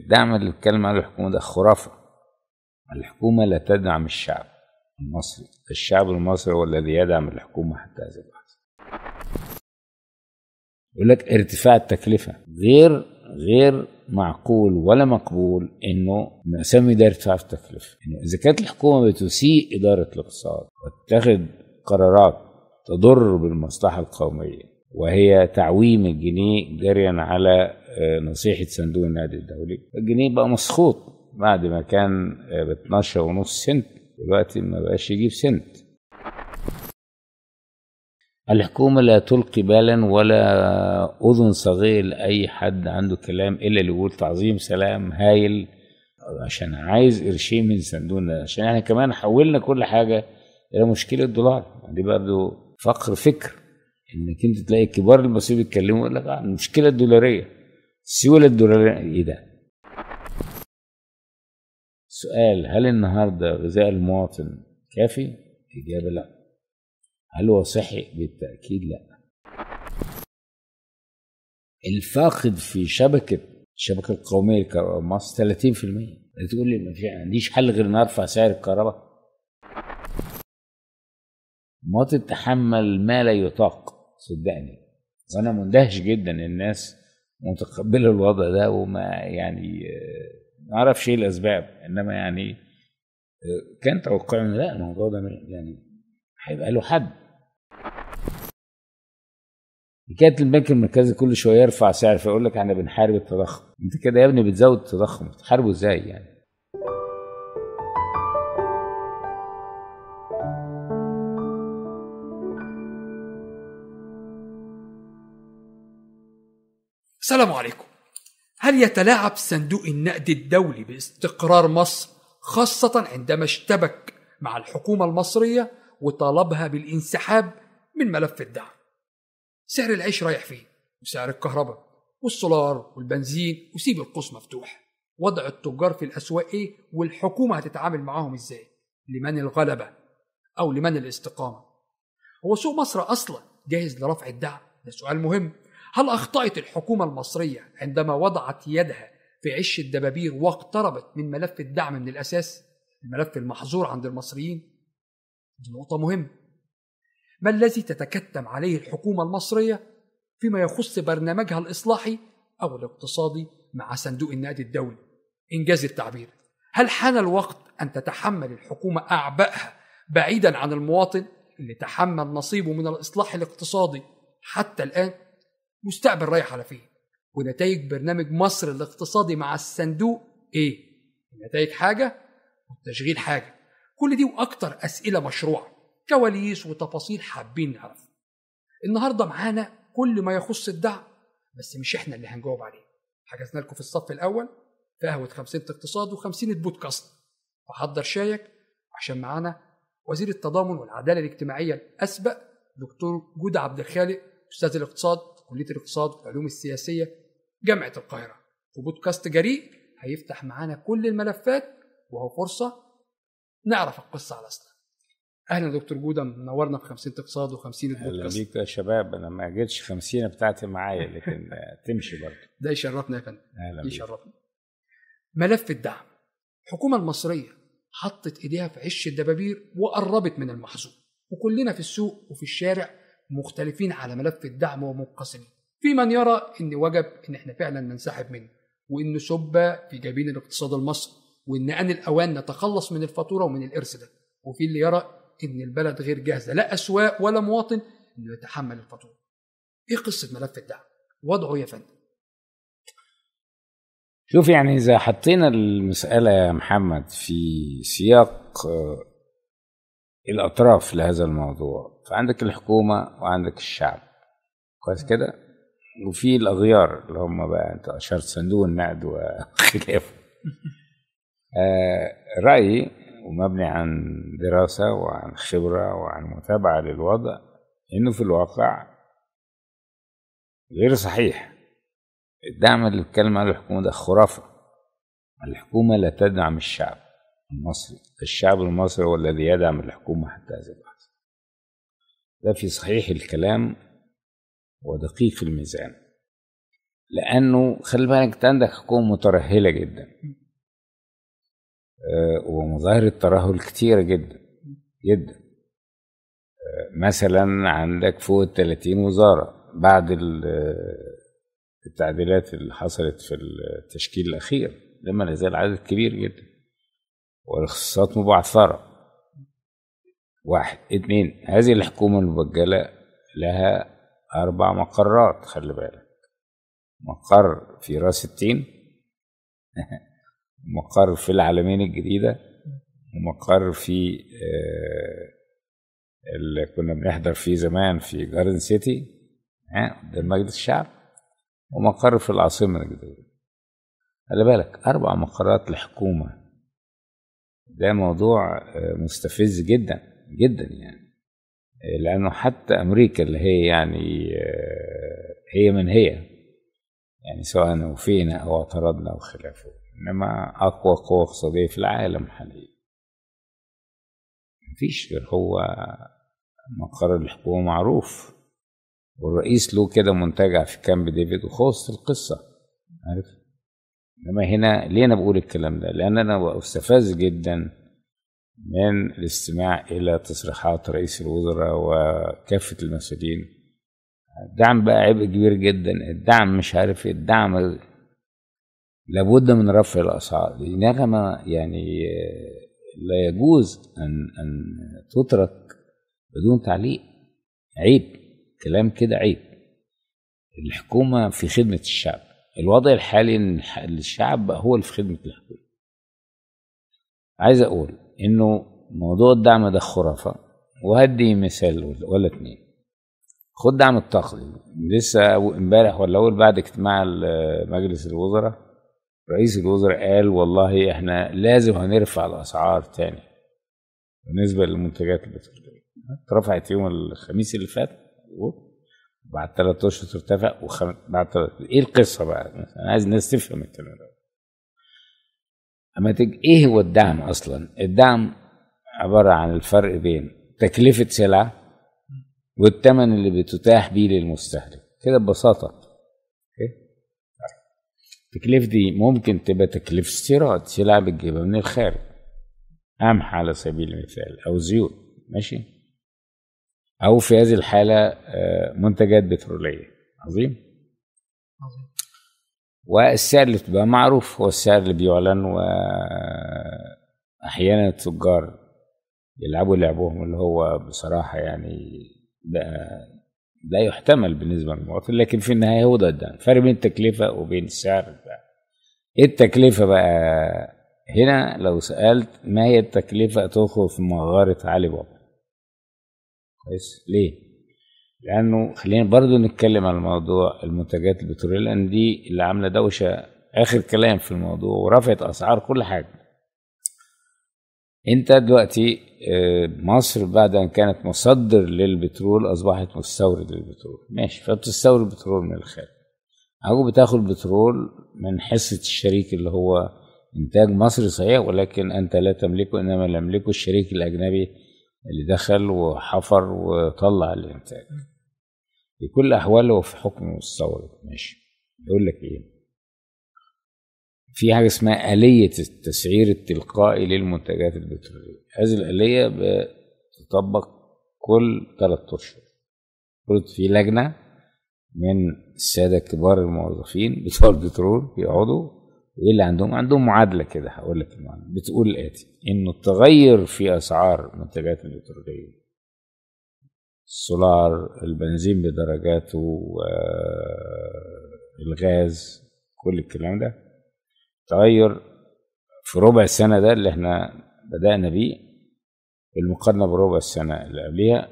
الدعم اللي بيتكلم عنه الحكومه ده خرافه الحكومه لا تدعم الشعب المصري الشعب المصري هو الذي يدعم الحكومه حتى هذه اللحظه يقول لك ارتفاع التكلفه غير غير معقول ولا مقبول انه نسمي ده ارتفاع في التكلفه، انه اذا كانت الحكومه بتسيء اداره الاقتصاد وتتخذ قرارات تضر بالمصلحه القوميه وهي تعويم الجنيه جريا على نصيحه صندوق النادي الدولي الجنيه بقى مسخوط بعد ما كان آه، ب 12 ونص سنت دلوقتي ما بقاش يجيب سنت الحكومة لا تلقي بالا ولا أذن صغير لأي حد عنده كلام إلا اللي يقول تعظيم سلام هايل عشان عايز قرشين من صندوقنا عشان احنا كمان حولنا كل حاجة إلى مشكلة دولار دي برضه فقر فكر إنك أنت تلاقي كبار المصريين بيتكلموا يقول لك آه، المشكلة الدولارية سيولة الدولار ايه ده؟ سؤال هل النهارده غذاء المواطن كافي؟ إجابة لا. هل هو صحي؟ بالتأكيد لا. الفاقد في شبكة الشبكة القومية للكهرباء مصر 30% تقول لي ما عنديش حل غير ان ارفع سعر الكهرباء ما تحمل ما لا يطاق صدقني وانا مندهش جدا الناس متقبله الوضع ده وما يعني آه، ما اعرفش ايه الاسباب انما يعني آه، كان توقعي ان لا الموضوع ده يعني هيبقى له حد كانت البنك المركزي كل شويه يرفع سعر فيقول لك احنا بنحارب التضخم انت كده يا ابني بتزود التضخم بتحاربه ازاي يعني السلام عليكم هل يتلاعب صندوق النقد الدولي باستقرار مصر خاصة عندما اشتبك مع الحكومة المصرية وطالبها بالانسحاب من ملف الدعم سعر العيش رايح فين وسعر الكهرباء والسولار والبنزين وسيب القوس مفتوح وضع التجار في الأسواق إيه والحكومة هتتعامل معاهم إزاي لمن الغلبة أو لمن الاستقامة هو سوق مصر أصلا جاهز لرفع الدعم ده سؤال مهم هل أخطأت الحكومة المصرية عندما وضعت يدها في عش الدبابير واقتربت من ملف الدعم من الأساس الملف المحظور عند المصريين دي نقطة مهمة ما الذي تتكتم عليه الحكومة المصرية فيما يخص برنامجها الإصلاحي أو الاقتصادي مع صندوق النقد الدولي إنجاز التعبير هل حان الوقت أن تتحمل الحكومة أعبائها بعيدا عن المواطن اللي تحمل نصيبه من الإصلاح الاقتصادي حتى الآن مستقبل رايح على فين ونتائج برنامج مصر الاقتصادي مع الصندوق ايه النتائج حاجه والتشغيل حاجه كل دي واكتر اسئله مشروعه كواليس وتفاصيل حابين نعرفها النهارده معانا كل ما يخص الدعم بس مش احنا اللي هنجاوب عليه حجزنا لكم في الصف الاول في قهوه 50 اقتصاد و50 بودكاست فحضر شايك عشان معانا وزير التضامن والعداله الاجتماعيه الاسبق دكتور جود عبد الخالق استاذ الاقتصاد كليه الاقتصاد والعلوم السياسيه جامعه القاهره في بودكاست جريء هيفتح معانا كل الملفات وهو فرصه نعرف القصه على اصلها اهلا دكتور جوده منورنا في 50 اقتصاد و50 البودكاست اهلا بيك يا شباب انا ما جيتش 50 بتاعتي معايا لكن تمشي برضه ده يشرفنا يا فندم اهلا يشرفنا ملف الدعم الحكومه المصريه حطت ايديها في عش الدبابير وقربت من المحظور وكلنا في السوق وفي الشارع مختلفين على ملف الدعم ومنقسمين في من يرى ان وجب ان احنا فعلا ننسحب منه وان سبة في جبين الاقتصاد المصري وان ان الاوان نتخلص من الفاتوره ومن الارث ده وفي اللي يرى ان البلد غير جاهزه لا اسواق ولا مواطن انه يتحمل الفاتوره ايه قصه ملف الدعم وضعه يا فندم شوف يعني اذا حطينا المساله يا محمد في سياق آه، الاطراف لهذا الموضوع فعندك الحكومة وعندك الشعب كويس كده وفي الأغيار اللي هم بقى أنت أشرت صندوق النقد وخلافه آه رأيي ومبني عن دراسة وعن خبرة وعن متابعة للوضع إنه في الواقع غير صحيح الدعم اللي بيتكلم عليه الحكومة ده خرافة الحكومة لا تدعم الشعب المصري الشعب المصري هو الذي يدعم الحكومة حتى هذه ده في صحيح الكلام ودقيق الميزان لانه خلي بالك انت عندك حكومه مترهله جدا آه، ومظاهر الترهل كتيرة جدا جدا آه، مثلا عندك فوق ال 30 وزارة بعد آه، التعديلات اللي حصلت في التشكيل الأخير لما لا زال عدد كبير جدا والاختصاصات مبعثرة واحد اتنين هذه الحكومة المبجلة لها أربع مقرات خلي بالك مقر في راس التين مقر في العالمين الجديدة ومقر في آه، اللي كنا بنحضر فيه زمان في جاردن سيتي قدام مجلس الشعب ومقر في العاصمة الجديدة خلي بالك أربع مقرات لحكومة ده موضوع آه، مستفز جدا جدا يعني لانه حتى امريكا اللي هي يعني آه، هي من هي يعني سواء وفينا او اعترضنا او خلافه انما اقوى قوه اقتصاديه في العالم حاليا مفيش غير هو مقر الحكومه معروف والرئيس له كده منتجع في كامب ديفيد وخلصت القصه عارف انما هنا ليه انا بقول الكلام ده لان انا بستفز جدا من الاستماع إلى تصريحات رئيس الوزراء وكافة المسؤولين الدعم بقى عبء كبير جدا الدعم مش عارف إيه، الدعم لابد من رفع الأسعار دي نغمة يعني لا يجوز أن أن تترك بدون تعليق عيب كلام كده عيب الحكومة في خدمة الشعب الوضع الحالي إن الشعب هو اللي في خدمة الحكومة عايز أقول انه موضوع الدعم ده خرافه وهدي مثال ولا اتنين خد دعم الطاقه لسه امبارح ولا اول بعد اجتماع مجلس الوزراء رئيس الوزراء قال والله احنا لازم هنرفع الاسعار تاني بالنسبه للمنتجات البتروليه اترفعت يوم الخميس اللي فات وبعد ثلاث اشهر ترتفع وبعد وخم... ايه القصه بقى؟ انا عايز الناس تفهم الكلام ده اما تج... ايه هو الدعم اصلا الدعم عباره عن الفرق بين تكلفه سلعه والثمن اللي بتتاح بيه للمستهلك كده ببساطه okay. التكلفه دي ممكن تبقى تكلفه استيراد سلعه بتجيبها من الخارج قمح على سبيل المثال او زيوت ماشي او في هذه الحاله آه، منتجات بتروليه عظيم عظيم والسعر اللي بتبقى معروف هو السعر اللي بيعلن واحيانا التجار يلعبوا لعبهم اللي هو بصراحه يعني لا يحتمل بالنسبه للمواطن لكن في النهايه هو ده الدعم فرق بين التكلفه وبين السعر بتاع إيه التكلفه بقى هنا لو سالت ما هي التكلفه تدخل في مغاره علي بابا كويس ليه لانه خلينا برضو نتكلم عن موضوع المنتجات البتروليه لان دي اللي عامله دوشه اخر كلام في الموضوع ورفعت اسعار كل حاجه انت دلوقتي آه، مصر بعد ان كانت مصدر للبترول اصبحت مستورد للبترول ماشي فبتستورد بترول من الخارج او بتاخد بترول من حصه الشريك اللي هو انتاج مصري صحيح ولكن انت لا تملكه انما يملكه الشريك الاجنبي اللي دخل وحفر وطلع الانتاج في كل أحواله في حكمه الثوري ماشي يقول لك إيه في حاجة اسمها آلية التسعير التلقائي للمنتجات البترولية هذه الآلية بتطبق كل ثلاث أشهر قلت في لجنة من السادة كبار الموظفين بتوع البترول بيقعدوا وإيه اللي عندهم؟ عندهم معادلة كده هقول لك المعادلة بتقول الآتي إنه التغير في أسعار المنتجات البترولية السولار البنزين بدرجاته الغاز كل الكلام ده تغير في ربع السنة ده اللي احنا بدأنا بيه بالمقارنة بربع السنة اللي قبليها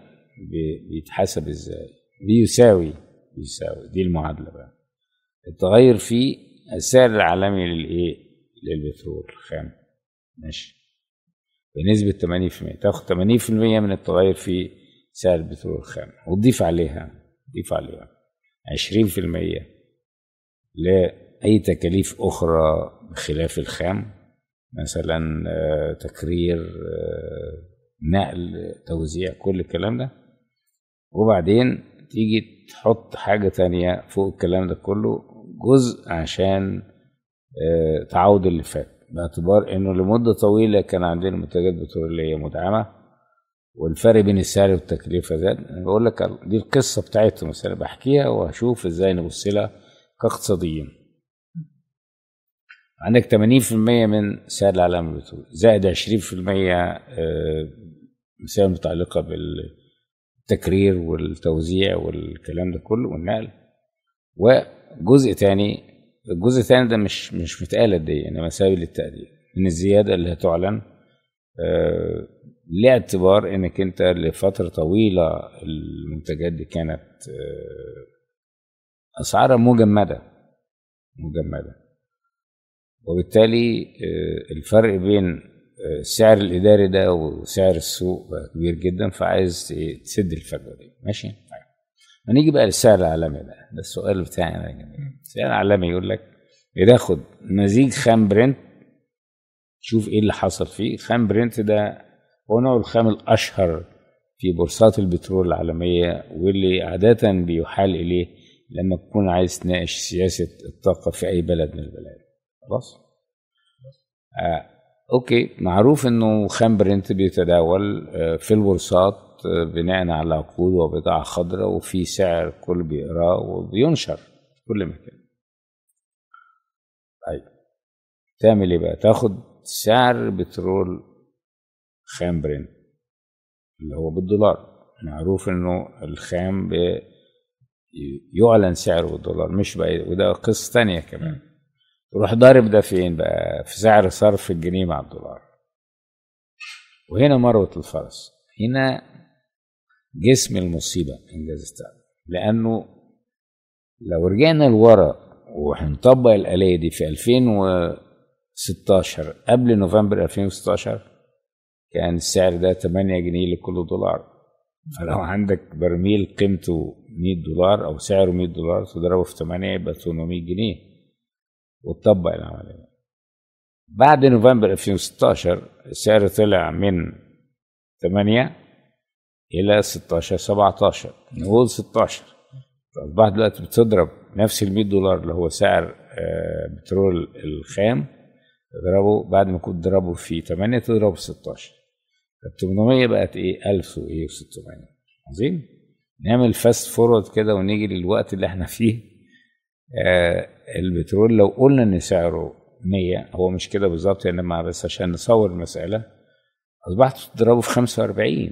بيتحسب ازاي بيساوي بيساوي دي المعادلة بقى التغير في السعر العالمي للايه للبترول الخام ماشي بنسبة 80% تاخد 80% من التغير في سعر البترول الخام وتضيف عليها ضيف عليها 20% لأي تكاليف أخرى بخلاف الخام مثلا آه، تكرير آه، نقل توزيع كل الكلام ده وبعدين تيجي تحط حاجة تانية فوق الكلام ده كله جزء عشان آه، تعود اللي فات باعتبار انه لمدة طويلة كان عندنا منتجات بترولية مدعمة والفرق بين السعر والتكلفه زاد انا بقول لك دي القصه بتاعتهم بس انا بحكيها وهشوف ازاي نبص لها كاقتصاديين عندك 80% من سعر العالم البترول زائد 20% آه، مسائل متعلقه بالتكرير والتوزيع والكلام ده كله والنقل وجزء تاني الجزء الثاني ده مش مش متقال قد ايه يعني مساوي للتقدير من الزيادة اللي هتعلن آه، لاعتبار انك انت لفتره طويله المنتجات دي كانت آه، اسعارها مجمده مجمده وبالتالي آه، الفرق بين آه، السعر الاداري ده وسعر السوق بقى كبير جدا فعايز تسد الفجوه دي ماشي طيب. هنيجي بقى للسعر العالمي ده ده السؤال بتاعي انا جميل السعر العالمي يقول لك بتاخد مزيج خام برنت شوف ايه اللي حصل فيه خام برنت ده هو نوع الخام الأشهر في بورصات البترول العالمية واللي عادة بيحال إليه لما تكون عايز تناقش سياسة الطاقة في أي بلد من البلاد خلاص آه أوكي معروف إنه خام برنت بيتداول آه، في البورصات آه، بناء على عقود وبضاعة خضراء وفي سعر الكل بيقراه وبينشر في كل مكان طيب تعمل ايه بقى تاخد سعر بترول خام برين اللي هو بالدولار معروف انه الخام يعلن سعره بالدولار مش بقى وده قصه تانية كمان تروح ضارب ده فين بقى في سعر صرف الجنيه مع الدولار وهنا مروه الفرس هنا جسم المصيبه انجاز لانه لو رجعنا لورا وهنطبق الآلية دي في 2016 قبل نوفمبر 2016 كان السعر ده 8 جنيه لكل دولار فلو عندك برميل قيمته 100 دولار او سعره 100 دولار تضربه في 8 يبقى 800 جنيه وتطبق العمليه بعد نوفمبر 2016 السعر طلع من 8 الى 16 17 نقول 16 فاصبحت دلوقتي بتضرب نفس ال 100 دولار اللي هو سعر آه، بترول الخام تضربه بعد ما كنت تضربه في 8 تضربه في 16 ال 800 بقت ايه 1000 وايه و600 عظيم نعمل فاست فورورد كده ونيجي للوقت اللي احنا فيه آه البترول لو قلنا ان سعره 100 هو مش كده بالظبط يعني ما بس عشان نصور المساله اصبحت تضربه في 45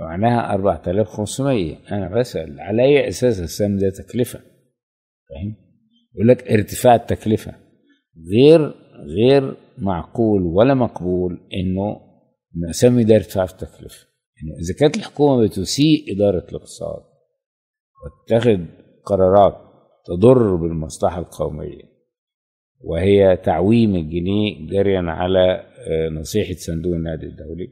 معناها 4500 انا بسال على اي اساس السهم ده تكلفه فاهم يقول لك ارتفاع التكلفه غير غير معقول ولا مقبول انه ان اسامي دايره تدفع التكلفه انه يعني اذا كانت الحكومه بتسيء اداره الاقتصاد وتتخذ قرارات تضر بالمصلحه القوميه وهي تعويم الجنيه جريا على آه، نصيحه صندوق النقد الدولي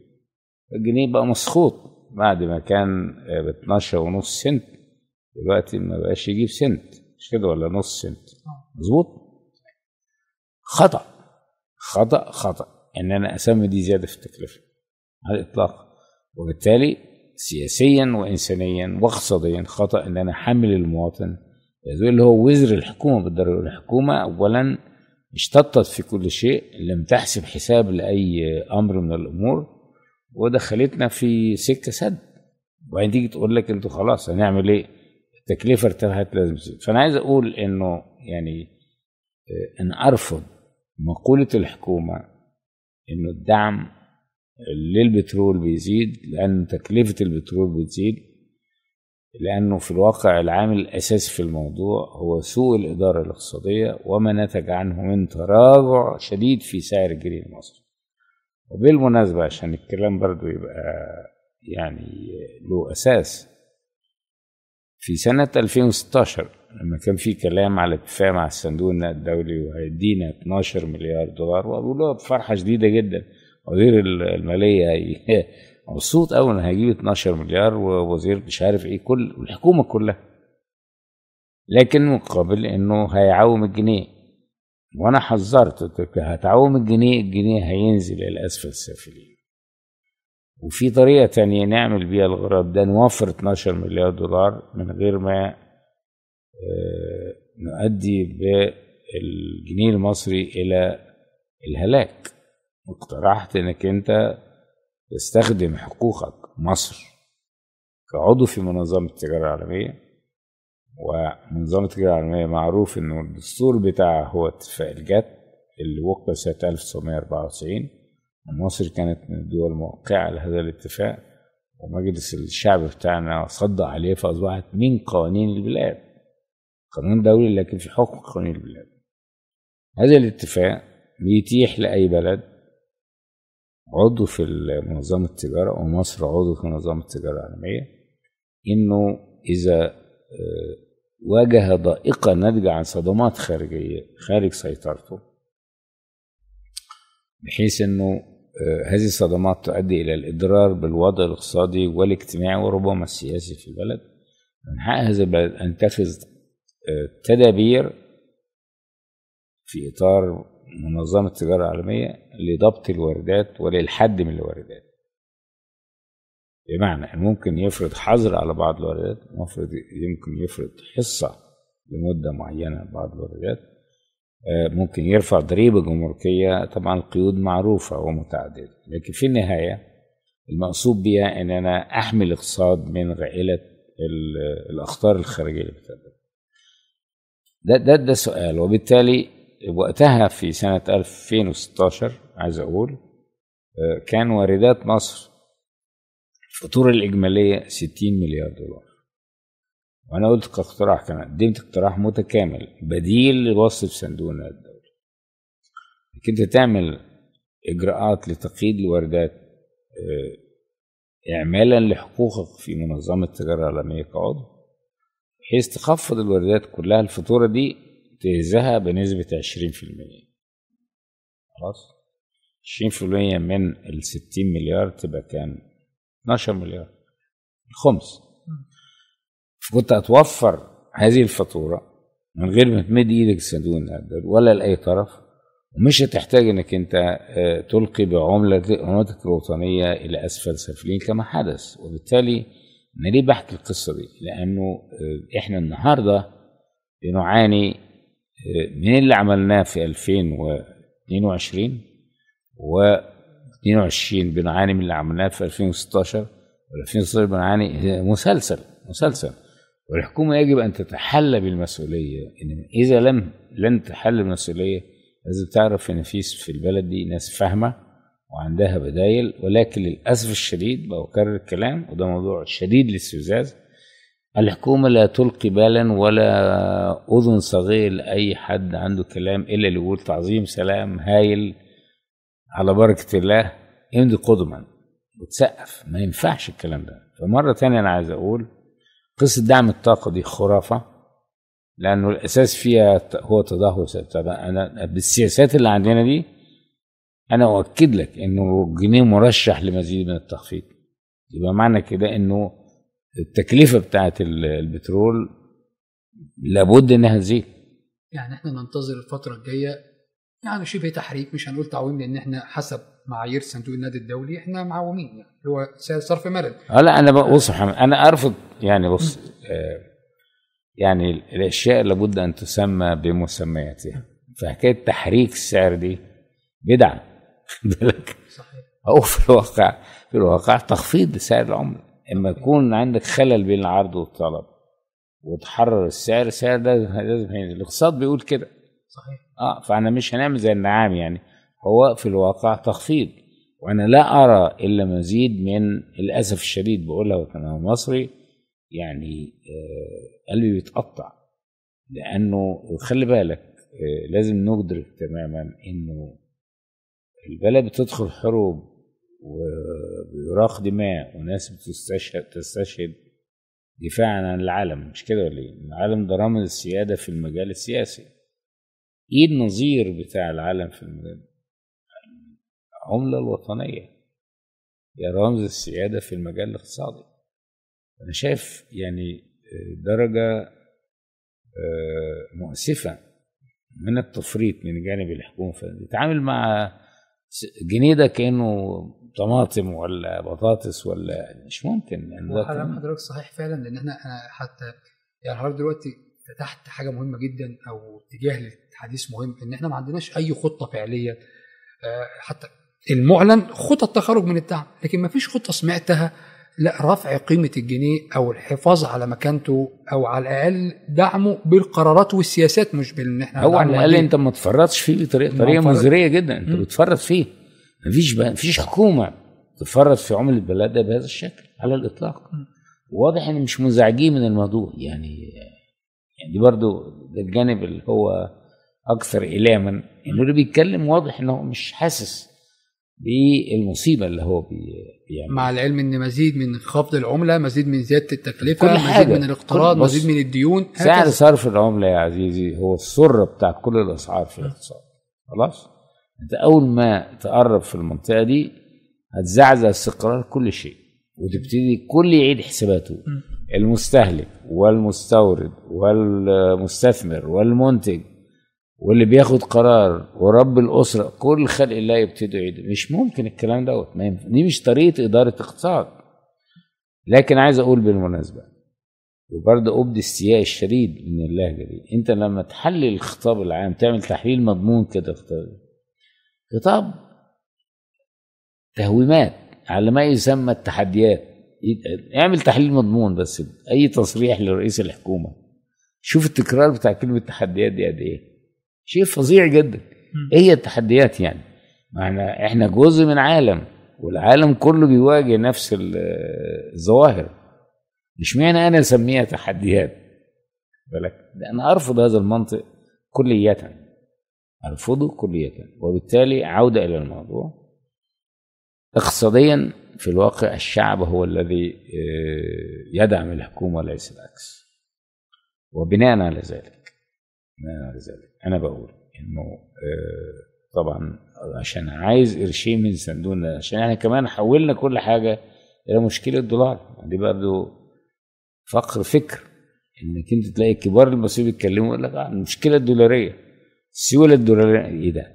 الجنيه بقى مسخوط بعد ما كان آه، ب 12 ونص سنت دلوقتي ما بقاش يجيب سنت مش كده ولا نص سنت مظبوط خطا خطا خطا ان يعني انا اسمي دي زياده في التكلفه على الإطلاق وبالتالي سياسيا وإنسانيا واقتصاديا خطأ أن أنا حامل المواطن اللي هو وزر الحكومة بالضرورة الحكومة أولا اشتطت في كل شيء لم تحسب حساب لأي أمر من الأمور ودخلتنا في سكة سد وبعدين تيجي تقول لك انتوا خلاص هنعمل ايه؟ التكلفة ارتفعت لازم تزيد فأنا عايز أقول إنه يعني آه، أن أرفض مقولة الحكومة إنه الدعم للبترول بيزيد لأن تكلفة البترول بتزيد لأنه في الواقع العامل الأساسي في الموضوع هو سوء الإدارة الاقتصادية وما نتج عنه من تراجع شديد في سعر الجنيه المصري وبالمناسبة عشان الكلام برضو يبقى يعني له أساس في سنة 2016 لما كان في كلام على اتفاق مع الصندوق الدولي وهيدينا 12 مليار دولار وقالوا له بفرحة شديدة جدا وزير الماليه مبسوط قوي ان هيجيب 12 مليار ووزير مش عارف ايه كل الحكومه كلها لكن مقابل انه هيعوم الجنيه وانا حذرت قلت هتعوم الجنيه الجنيه هينزل الى اسفل السافلين وفي طريقه تانية نعمل بيها الغراب ده نوفر 12 مليار دولار من غير ما آه، نؤدي بالجنيه المصري الى الهلاك واقترحت انك انت تستخدم حقوقك مصر كعضو في منظمة التجارة العالمية ومنظمة التجارة العالمية معروف انه الدستور بتاعها هو اتفاق الجت اللي وقع سنة 1994 ومصر كانت من الدول الموقعة لهذا الاتفاق ومجلس الشعب بتاعنا صدق عليه فأصبحت من قوانين البلاد قانون دولي لكن في حكم قوانين البلاد هذا الاتفاق بيتيح لأي بلد عضو في منظمة التجارة ومصر عضو في منظمة التجارة العالمية إنه إذا آه، واجه ضائقة ناتجة عن صدمات خارجية خارج سيطرته بحيث إنه آه، هذه الصدمات تؤدي إلى الإضرار بالوضع الاقتصادي والاجتماعي وربما السياسي في البلد من حق هذا البلد أن تتخذ آه، تدابير في إطار منظمة التجارة العالمية لضبط الواردات وللحد من الواردات بمعنى ممكن يفرض حظر على بعض الواردات مفرض يمكن يفرض حصة لمدة معينة بعض الواردات آه، ممكن يرفع ضريبة جمركية طبعا القيود معروفة ومتعددة لكن في النهاية المقصود بيها ان انا احمي الاقتصاد من غائلة الاخطار الخارجية اللي بتقدم ده ده ده سؤال وبالتالي وقتها في سنة 2016 عايز أقول آه، كان واردات مصر الفاتورة الإجمالية 60 مليار دولار وأنا قلت كاقتراح كان قدمت اقتراح متكامل بديل لوصف صندوق النقد الدولي إنك أنت تعمل إجراءات لتقييد الواردات آه، إعمالا لحقوقك في منظمة التجارة العالمية كعضو بحيث تخفض الواردات كلها الفاتورة دي ذهب بنسبة 20% خلاص 20% من ال 60 مليار تبقى كام 12 مليار الخمس فكنت هتوفر هذه الفاتورة من غير ما تمد ايدك الصندوق ولا لأي طرف ومش هتحتاج انك انت آه، تلقي بعملة عملاتك الوطنية الى اسفل سافلين كما حدث وبالتالي انا ليه بحكي القصة دي؟ لانه آه، احنا النهارده بنعاني من اللي عملناه في 2022 و 22 بنعاني من اللي عملناه في 2016 و 2016 بنعاني مسلسل مسلسل والحكومة يجب أن تتحلى بالمسؤولية إن يعني إذا لم لن تحل بالمسؤولية لازم تعرف إن في في البلد دي ناس فاهمة وعندها بدايل ولكن للأسف الشديد بكرر الكلام وده موضوع شديد للاستفزاز الحكومة لا تلقي بالا ولا أذن صغير لأي حد عنده كلام إلا اللي يقول تعظيم سلام هايل على بركة الله امضي قدما وتسقف ما ينفعش الكلام ده فمرة تانية أنا عايز أقول قصة دعم الطاقة دي خرافة لأنه الأساس فيها هو تدهور أنا بالسياسات اللي عندنا دي أنا أؤكد لك إنه الجنيه مرشح لمزيد من التخفيض يبقى معنى كده إنه التكلفه بتاعه البترول لابد انها تزيد يعني احنا ننتظر الفتره الجايه يعني شبه تحريك مش هنقول تعويم لان احنا حسب معايير صندوق النادي الدولي احنا معومين يعني هو سعر صرف مرن اه لا انا بص محمد انا ارفض يعني بص آه، يعني الاشياء لابد ان تسمى بمسمياتها فحكايه تحريك السعر دي بدعه بالك صحيح او في الواقع في الواقع تخفيض لسعر العمله اما يكون عندك خلل بين العرض والطلب وتحرر السعر السعر ده لازم الاقتصاد بيقول كده صحيح اه فانا مش هنعمل زي النعام يعني هو في الواقع تخفيض وانا لا ارى الا مزيد من الاسف الشديد بقولها وانا مصري يعني آه قلبي بيتقطع لانه خلي بالك آه لازم ندرك تماما انه البلد بتدخل حروب رخض دماء وناس بتستشهد تستشهد دفاعا عن العالم مش كده ولا ايه؟ العالم ده رمز السياده في المجال السياسي. ايه النظير بتاع العالم في المجال؟ العمله الوطنيه هي رمز السياده في المجال الاقتصادي. انا شايف يعني آه، درجه آه، مؤسفه من التفريط من جانب الحكومه بتتعامل مع جنيه كانه طماطم ولا بطاطس ولا مش ممكن يعني هو كلام حضرتك صحيح فعلا لان احنا حتى يعني حضرتك دلوقتي فتحت حاجه مهمه جدا او اتجاه للحديث مهم ان احنا ما عندناش اي خطه فعليه آه، حتى المعلن خطط تخرج من الدعم لكن ما فيش خطه سمعتها لا رفع قيمة الجنيه أو الحفاظ على مكانته أو على الأقل دعمه بالقرارات والسياسات مش بإن إحنا هو على الأقل أنت ما تفرطش فيه بطريقة طريقة مزرية جدا أنت بتفرط فيه مفيش مفيش حكومة تفرط في عملة بلدها بهذا الشكل على الإطلاق واضح إن مش منزعجين من الموضوع يعني يعني دي برضو ده الجانب اللي هو أكثر إلاما إنه اللي بيتكلم واضح إن هو مش حاسس بالمصيبه اللي هو بيعملها مع العلم ان مزيد من خفض العمله مزيد من زياده التكلفه كل حاجة. مزيد من الاقتراض مزيد من الديون سعر صرف العمله يا عزيزي هو السر بتاع كل الاسعار في الاقتصاد خلاص انت اول ما تقرب في المنطقه دي هتزعزع استقرار كل شيء وتبتدي كل يعيد حساباته المستهلك والمستورد والمستثمر والمنتج واللي بياخد قرار ورب الاسره كل خلق الله يبتدوا يعيدوا مش ممكن الكلام دوت ما ينفع دي مش طريقه اداره اقتصاد لكن عايز اقول بالمناسبه وبرضه ابدي استياء الشديد من اللهجه دي انت لما تحلل الخطاب العام تعمل تحليل مضمون كده خطاب تهويمات على ما يسمى التحديات اعمل تحليل مضمون بس اي تصريح لرئيس الحكومه شوف التكرار بتاع كلمه التحديات دي قد ايه شيء فظيع جدا هي التحديات يعني احنا احنا جزء من عالم والعالم كله بيواجه نفس الظواهر مش معنى انا اسميها تحديات بالك انا ارفض هذا المنطق كلية ارفضه كلية وبالتالي عودة الى الموضوع اقتصاديا في الواقع الشعب هو الذي آه، يدعم الحكومة وليس العكس وبناء على ذلك بناء على ذلك انا بقول انه آه، طبعا عشان عايز قرشين من صندوقنا عشان احنا كمان حولنا كل حاجه الى مشكله الدولار دي برضه فقر فكر انك انت تلاقي كبار المصريين بيتكلموا يقول لك آه، المشكله الدولاريه السيوله الدولاريه ايه ده؟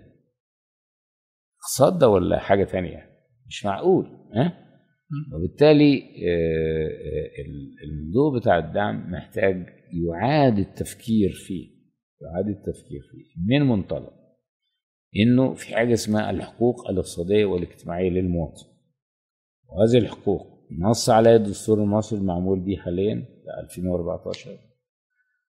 اقتصاد ده ولا حاجه ثانيه؟ مش معقول ها؟ أه؟ وبالتالي آه، الموضوع بتاع الدعم محتاج يعاد التفكير فيه إعادة التفكير فيه من منطلق إنه في حاجة اسمها الحقوق الاقتصادية والاجتماعية للمواطن وهذه الحقوق نص عليها الدستور المصري المعمول به حاليا في 2014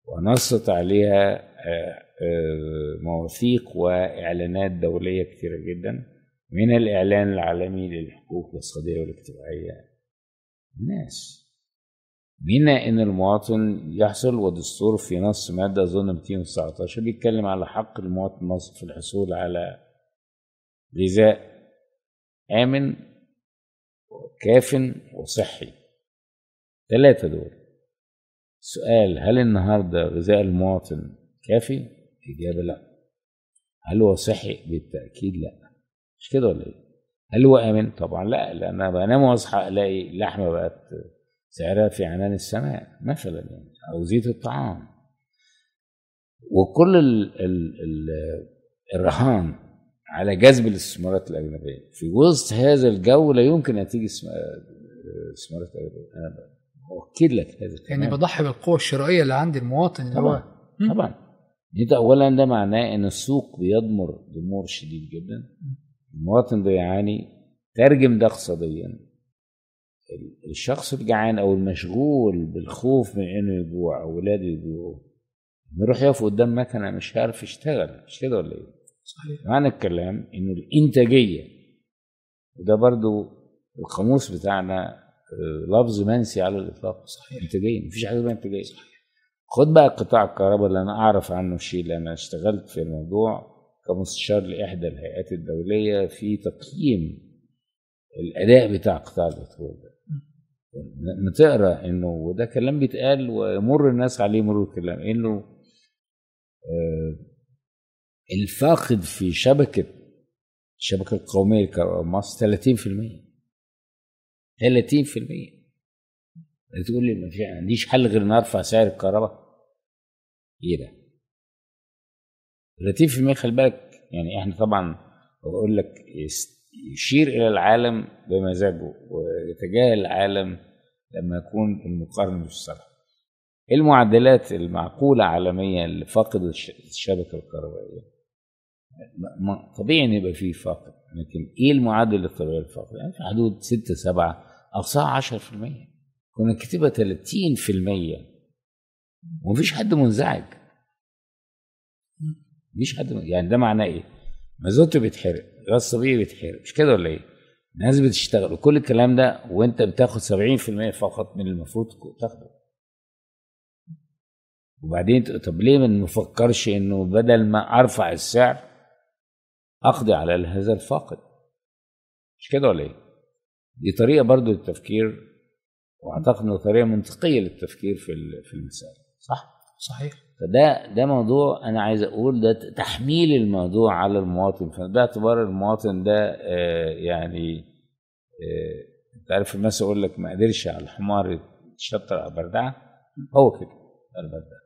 ونصت عليها آه، آه، مواثيق وإعلانات دولية كثيرة جدا من الإعلان العالمي للحقوق الاقتصادية والاجتماعية الناس من ان المواطن يحصل ودستور في نص ماده اظن 219 بيتكلم على حق المواطن المصري في الحصول على غذاء امن كاف وصحي ثلاثه دول سؤال هل النهارده غذاء المواطن كافي اجابه لا هل هو صحي بالتاكيد لا مش كده ولا ايه هل هو امن طبعا لا لان انا بنام واصحى الاقي لحمه بقت سعرها في عنان السماء مثلا يعني او زيت الطعام وكل الـ الـ الـ الرهان على جذب الاستثمارات الاجنبيه في وسط هذا الجو لا يمكن ان تيجي استثمارات اجنبيه انا بؤكد لك هذا الكلام يعني بضحي بالقوه الشرائيه اللي عند المواطن طبعا طبعا انت اولا ده معناه ان السوق بيضمر ضمور شديد جدا المواطن بيعاني ترجم ده اقتصاديا الشخص الجعان او المشغول بالخوف من انه يجوع او ولاده يجوعوا يروح يقف قدام مكنه مش هيعرف يشتغل مش كده ولا ايه؟ صحيح معنى الكلام انه الانتاجيه وده برضو القاموس بتاعنا آه، لفظ منسي على الاطلاق صحيح انتاجيه مفيش حاجه اسمها انتاجيه صحيح خد بقى قطاع الكهرباء اللي انا اعرف عنه شيء اللي انا اشتغلت في الموضوع كمستشار لاحدى الهيئات الدوليه في تقييم الاداء بتاع قطاع البترول ده نتقرا انه وده كلام بيتقال ويمر الناس عليه مرور الكلام انه آه، الفاقد في شبكه الشبكه القوميه لمصر 30% 30% تقول لي ما عنديش حل غير نرفع ارفع سعر الكهرباء ايه ده 30% خلي بالك يعني احنا طبعا بقول لك يشير الى العالم بمزاجه ويتجاهل العالم لما يكون المقارنه بالصلح إيه المعدلات المعقوله عالميا لفاقد الشبكه الكهربائيه طبيعي ان يبقى فيه فاقد لكن ايه المعدل الطبيعي للفاقد؟ يعني في حدود 6 7 اقصاها 10% كنا كاتبها 30% ومفيش حد منزعج مفيش حد يعني ده معناه ايه؟ ما بيتحرق الراس الصغير بيتحرق مش كده ولا ايه؟ الناس بتشتغل وكل الكلام ده وانت بتاخد 70% فقط من المفروض تاخده وبعدين طب ليه ما نفكرش انه بدل ما ارفع السعر اقضي على هذا الفاقد مش كده ولا ايه؟ دي طريقه برضو للتفكير واعتقد انها طريقه منطقيه للتفكير في في المسائل صح؟ صحيح فده ده موضوع انا عايز اقول ده تحميل الموضوع على المواطن فباعتبار المواطن ده آه يعني آه، انت آه عارف الناس يقول لك ما قدرش على الحمار يتشطر على البردعه هو كده البردعه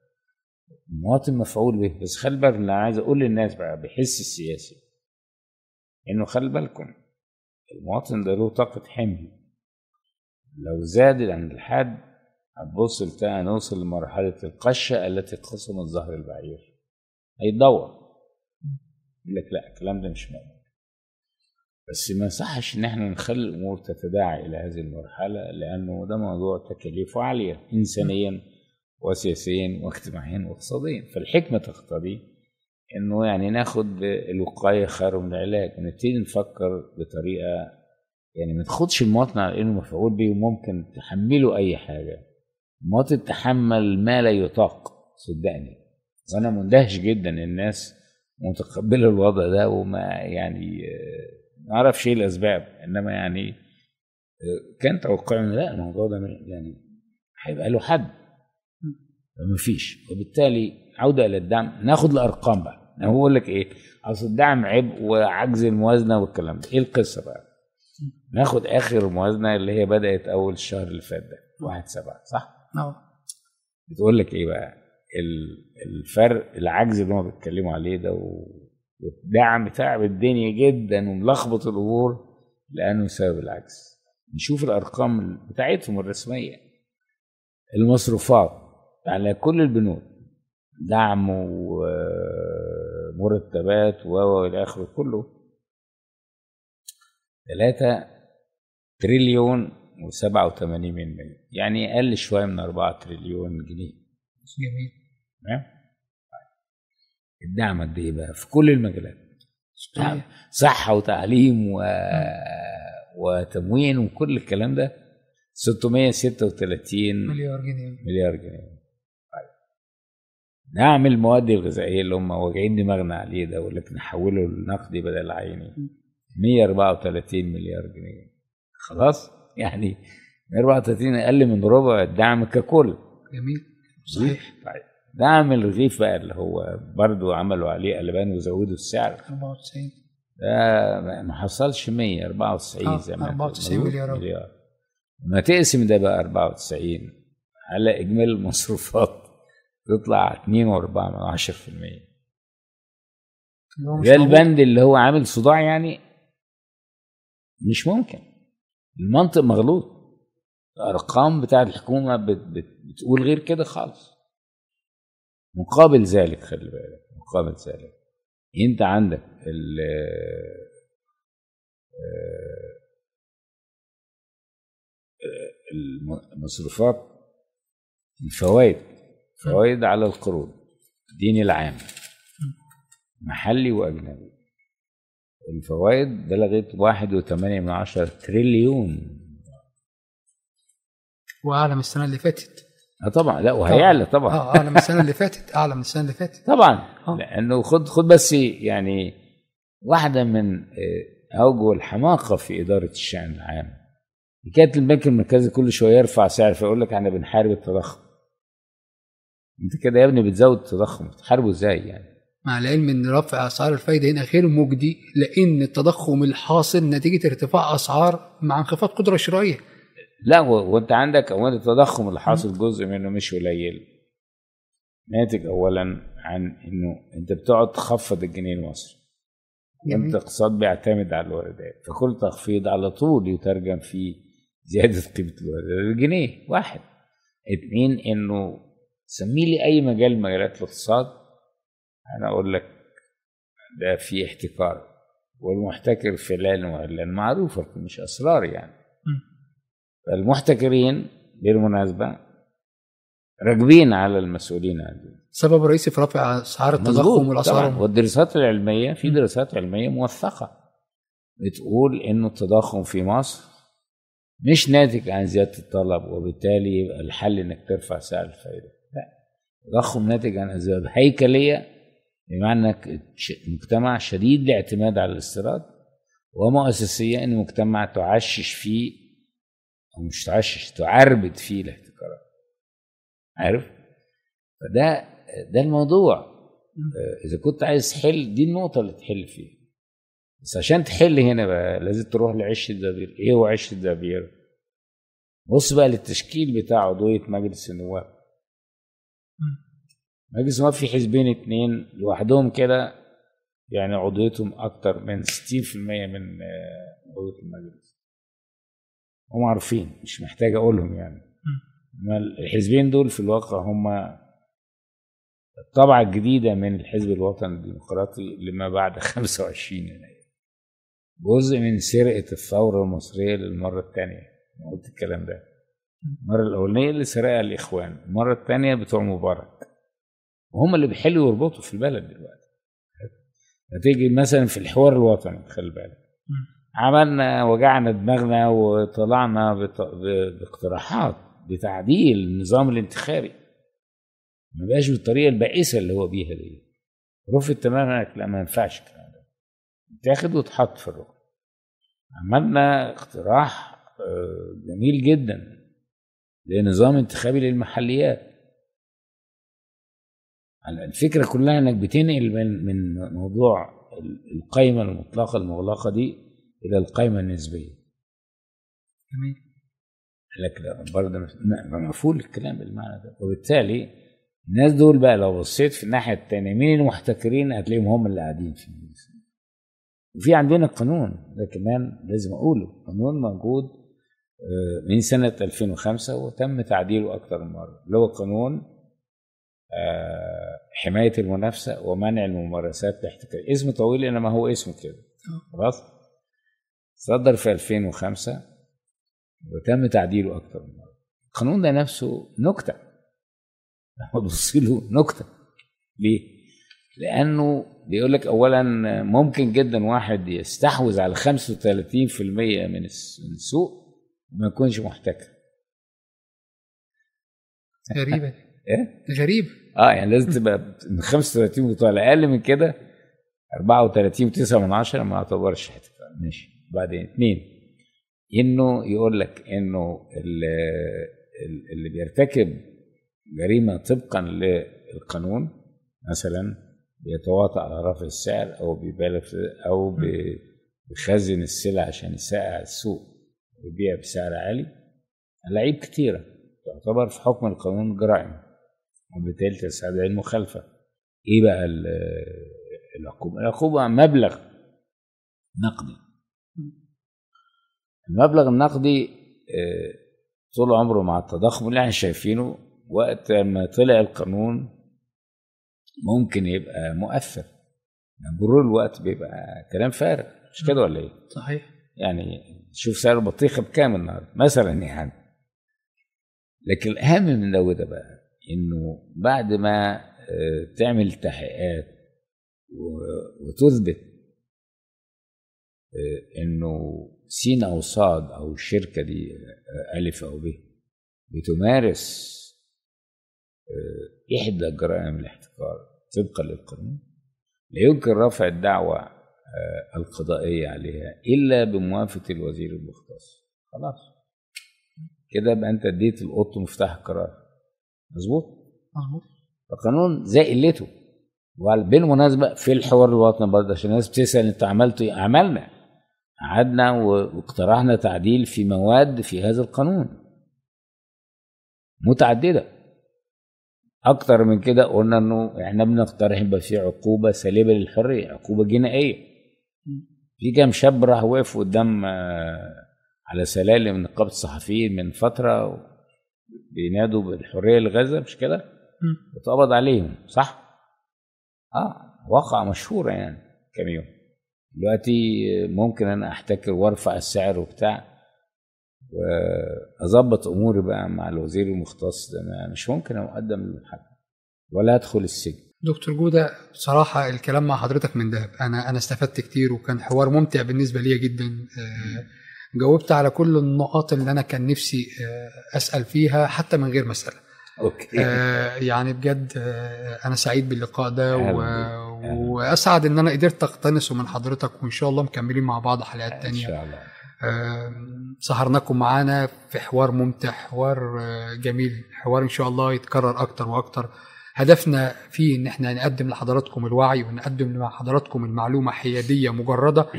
المواطن مفعول به بس خلي بالك انا عايز اقول للناس بقى بحس السياسي انه خلي بالكم المواطن ده له طاقه حمل لو زاد عند الحد هتبص بتاع نوصل لمرحلة القشة التي قسمت ظهر البعير هيتدور يقول لك لا الكلام ده مش مؤمن بس ما صحش ان احنا نخلي الامور تتداعى الى هذه المرحله لانه ده موضوع تكاليفه عاليه انسانيا وسياسيا واجتماعيا واقتصاديا فالحكمه تقتضي انه يعني ناخد الوقايه خير من العلاج ونبتدي نفكر بطريقه يعني ما تاخدش المواطن على انه مفعول به وممكن تحمله اي حاجه ما تتحمل ما لا يطاق صدقني وانا مندهش جدا الناس متقبله الوضع ده وما يعني ما اعرفش ايه الاسباب انما يعني كان توقعنا لا الموضوع ده يعني هيبقى له حد فيش وبالتالي عوده الى الدعم ناخد الارقام بقى انا بقول لك ايه اصل الدعم عبء وعجز الموازنه والكلام ده ايه القصه بقى؟ ناخد اخر موازنه اللي هي بدات اول الشهر اللي فات ده 1 7 صح؟ بتقول لك ايه بقى الفرق العجز اللي هم بيتكلموا عليه ده والدعم تعب الدنيا جدا وملخبط الامور لانه سبب العجز نشوف الارقام بتاعتهم الرسميه المصروفات على كل البنود دعم ومرتبات و الى اخره كله 3 تريليون و87 مليون يعني اقل شويه من 4 تريليون جنيه جميل تمام طيب. الدعم قد ايه بقى في كل المجالات طيب. صحه وتعليم و... وتموين وكل الكلام ده 636 مليار جنيه مليار جنيه طيب. دعم المواد الغذائيه اللي هم واجعين دماغنا عليه ده ولكن نحوله لنقدي بدل عيني 134 مليار جنيه خلاص يعني 34 اقل من ربع الدعم ككل جميل صحيح طيب. دعم الرغيف بقى اللي هو برضه عملوا عليه قلبان وزودوا السعر 94 ده ما حصلش 100 94 آه، زي ما 94 مليار مليار لما تقسم ده بقى 94 على اجمالي المصروفات تطلع 2.4 ده البند اللي هو عامل صداع يعني مش ممكن المنطق مغلوط الارقام بتاعه الحكومه بت بت بتقول غير كده خالص مقابل ذلك خلي بالك مقابل ذلك انت عندك ال آه، آه، المصروفات الفوائد فوائد على القروض الدين العام محلي واجنبي الفوائد بلغت واحد وثمانية من عشرة تريليون واعلى من السنه اللي فاتت اه طبعا لا وهيعلى طبعا اه اعلى من السنه اللي فاتت اعلى من السنه اللي فاتت طبعا آه. لانه خد خد بس يعني واحده من آه، اوجه الحماقه في اداره الشان العام كانت البنك المركزي كل شويه يرفع سعر فيقول لك احنا بنحارب التضخم انت كده يا ابني بتزود التضخم بتحاربه ازاي يعني مع العلم ان رفع اسعار الفايده هنا غير مجدي لان التضخم الحاصل نتيجه ارتفاع اسعار مع انخفاض قدره شرائيه. لا وانت عندك اولا التضخم الحاصل جزء منه مش قليل. ناتج اولا عن انه انت بتقعد تخفض الجنيه المصري. انت اقتصاد بيعتمد على الواردات فكل تخفيض على طول يترجم في زياده قيمه الواردات الجنيه واحد. اتنين انه سمي لي اي مجال مجالات الاقتصاد انا اقول لك ده في احتكار والمحتكر فلان وعلان معروف مش اسرار يعني فالمحتكرين بالمناسبه راكبين على المسؤولين عندهم سبب رئيسي في رفع اسعار التضخم والاسعار والدراسات العلميه في دراسات علميه موثقه بتقول ان التضخم في مصر مش ناتج عن زياده الطلب وبالتالي يبقى الحل انك ترفع سعر الفائده لا التضخم ناتج عن اسباب هيكليه بمعنى انك مجتمع شديد الاعتماد على الاستيراد ومؤسسيه ان مجتمع تعشش فيه او مش تعشش تعربد فيه الاحتكارات عارف فده ده الموضوع آه، اذا كنت عايز تحل دي النقطه اللي تحل فيها بس عشان تحل هنا بقى لازم تروح لعش الدبير ايه هو عش الدبير بص بقى للتشكيل بتاع عضويه مجلس النواب مجلس النواب في حزبين اتنين لوحدهم كده يعني عضويتهم اكتر من 60% من آه، عضوية المجلس هم عارفين مش محتاج اقولهم يعني الحزبين دول في الواقع هم الطبعة الجديدة من الحزب الوطني الديمقراطي لما بعد 25 يناير جزء من سرقة الثورة المصرية للمرة الثانية قلت الكلام ده المرة الأولانية اللي سرقها الإخوان المرة الثانية بتوع مبارك وهم اللي بيحلوا يربطوا في البلد دلوقتي هتيجي مثلا في الحوار الوطني خلي بالك عملنا وجعنا دماغنا وطلعنا باقتراحات بتعديل النظام الانتخابي ما بقاش بالطريقه البائسه اللي هو بيها دي رفض تماما لا ما ينفعش الكلام ده تاخد وتحط في الركن عملنا اقتراح آه، جميل جدا لنظام انتخابي للمحليات الفكره كلها انك بتنقل من من موضوع القايمه المطلقه المغلقه دي الى القايمه النسبيه جميل لكن برضه مقفول الكلام بالمعنى ده وبالتالي الناس دول بقى لو بصيت في الناحيه الثانيه مين المحتكرين هتلاقيهم هم اللي قاعدين في الناس. وفي عندنا قانون ده كمان لازم اقوله قانون موجود آه، من سنه 2005 وتم تعديله اكثر من مره اللي هو قانون آه، حمايه المنافسه ومنع الممارسات الاحتكاريه اسم طويل انما هو اسم كده اه. خلاص صدر في 2005 وتم تعديله أكثر من مره القانون ده نفسه نكته لما تبص له نكته ليه؟ لانه بيقول لك اولا ممكن جدا واحد يستحوذ على 35% من السوق وما يكونش محتكر غريبه ايه غريب اه يعني لازم تبقى من 35 وطالع اقل من كده 34 و9 من 10 ما اعتبرش احتكار ماشي بعدين اثنين انه يقول لك انه اللي اللي بيرتكب جريمه طبقا للقانون مثلا بيتواطأ على رفع السعر او بيبالغ او بيخزن السلع عشان يسقع السوق ويبيع بسعر عالي العيب كتيره تعتبر في حكم القانون جرائم وبالتالي تستدعي المخالفة ايه بقى العقوبة العقوبة مبلغ نقدي المبلغ النقدي آه، طول عمره مع التضخم اللي احنا شايفينه وقت ما طلع القانون ممكن يبقى مؤثر يعني مرور الوقت بيبقى كلام فارغ مش كده ولا ايه؟ صحيح يعني شوف سعر البطيخه بكام النهارده مثلا يعني لكن الاهم من ده وده بقى انه بعد ما آه، تعمل تحقيقات وتثبت آه، انه سين او صاد او الشركه دي آه، الف او ب بتمارس احدى جرائم الاحتكار طبقا للقانون لا يمكن رفع الدعوه القضائيه عليها الا بموافقه الوزير المختص خلاص كده يبقى انت اديت القط مفتاح القرار مظبوط مظبوط فالقانون زي قلته وبالمناسبه في الحوار الوطني برضه عشان الناس بتسال انتوا عملتوا ايه؟ عملنا قعدنا واقترحنا تعديل في مواد في هذا القانون متعدده اكتر من كده قلنا انه احنا بنقترح يبقى في عقوبه سالبه للحريه عقوبه جنائيه في كام شاب راح وقف قدام آه، على سلالم نقابه الصحفيين من فتره بينادوا بالحريه لغزه مش كده؟ اتقبض عليهم صح؟ اه واقعة مشهورة يعني كم يوم دلوقتي ممكن انا احتكر وارفع السعر وبتاع واظبط اموري بقى مع الوزير المختص ده مش ممكن اقدم حد ولا ادخل السجن دكتور جودة بصراحة الكلام مع حضرتك من دهب أنا أنا استفدت كتير وكان حوار ممتع بالنسبة لي جدا آه، جاوبت على كل النقاط اللي انا كان نفسي آه، اسال فيها حتى من غير مساله اوكي آه يعني بجد آه انا سعيد باللقاء ده و... واسعد ان انا قدرت اقتنصه من حضرتك وان شاء الله مكملين مع بعض حلقات تانية ان شاء الله آه سهرناكم معانا في حوار ممتع حوار آه، جميل حوار ان شاء الله يتكرر اكتر واكتر هدفنا فيه ان احنا نقدم لحضراتكم الوعي ونقدم لحضراتكم المعلومه حياديه مجرده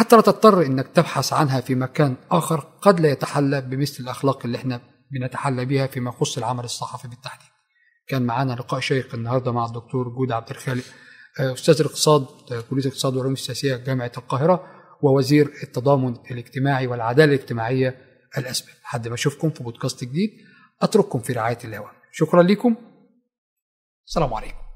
حتى لا تضطر انك تبحث عنها في مكان اخر قد لا يتحلى بمثل الاخلاق اللي احنا بنتحلى بها فيما يخص العمل الصحفي بالتحديد. كان معانا لقاء شيق النهارده مع الدكتور جود عبد الخالق آه، استاذ الاقتصاد آه، كليه الاقتصاد والعلوم السياسيه جامعه القاهره ووزير التضامن الاجتماعي والعداله الاجتماعيه الاسبق لحد ما اشوفكم في بودكاست جديد اترككم في رعايه الله شكرا لكم السلام عليكم.